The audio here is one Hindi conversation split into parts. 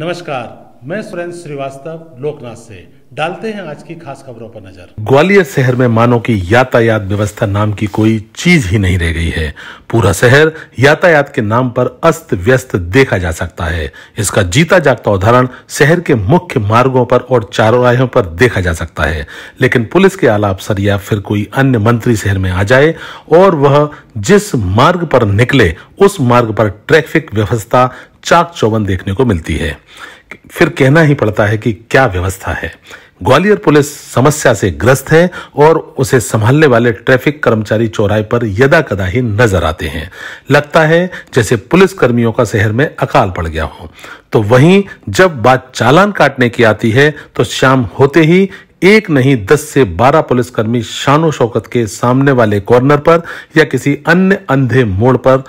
नमस्कार मैं सुरेंद्र श्रीवास्तव लोकनाथ से डालते हैं आज की खास खबरों पर नजर ग्वालियर शहर में मानो की यातायात व्यवस्था नाम की कोई चीज ही नहीं रह गई है पूरा शहर यातायात के नाम पर अस्त व्यस्त देखा जा सकता है इसका जीता जागता उदाहरण शहर के मुख्य मार्गों पर और चारों पर देखा जा सकता है लेकिन पुलिस के आला अफसर या फिर कोई अन्य मंत्री शहर में आ जाए और वह जिस मार्ग पर निकले उस मार्ग पर ट्रैफिक व्यवस्था चाक चौबंद देखने को मिलती है फिर कहना ही पड़ता है कि क्या व्यवस्था है ग्वालियर पुलिस समस्या से ग्रस्त है और उसे संभालने वाले ट्रैफिक कर्मचारी चौराहे पर यदा कदा ही नजर आते हैं लगता है जैसे पुलिस कर्मियों का शहर में अकाल पड़ गया हो तो वहीं जब बात चालान काटने की आती है तो शाम होते ही एक नहीं दस से बारह पुलिसकर्मी शानो शौकत के सामने वाले कॉर्नर पर या किसी अन्य अंधे मोड़ पर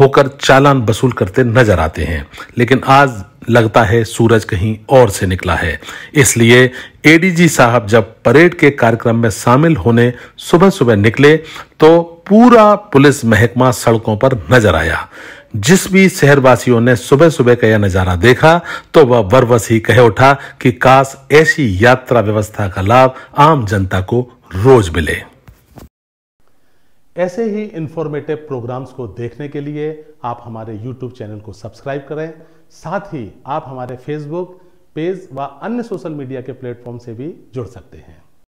होकर चालान वसूल करते नजर आते हैं लेकिन आज लगता है सूरज कहीं और से निकला है इसलिए एडीजी साहब जब परेड के कार्यक्रम में शामिल होने सुबह सुबह निकले तो पूरा पुलिस महकमा सड़कों पर नजर आया जिस भी शहरवासियों ने सुबह सुबह का यह नजारा देखा तो वह बरबस ही कह उठा कि काश ऐसी यात्रा व्यवस्था का लाभ आम जनता को रोज मिले ऐसे ही इंफॉर्मेटिव प्रोग्राम्स को देखने के लिए आप हमारे यूट्यूब चैनल को सब्सक्राइब करें साथ ही आप हमारे फेसबुक पेज व अन्य सोशल मीडिया के प्लेटफॉर्म से भी जुड़ सकते हैं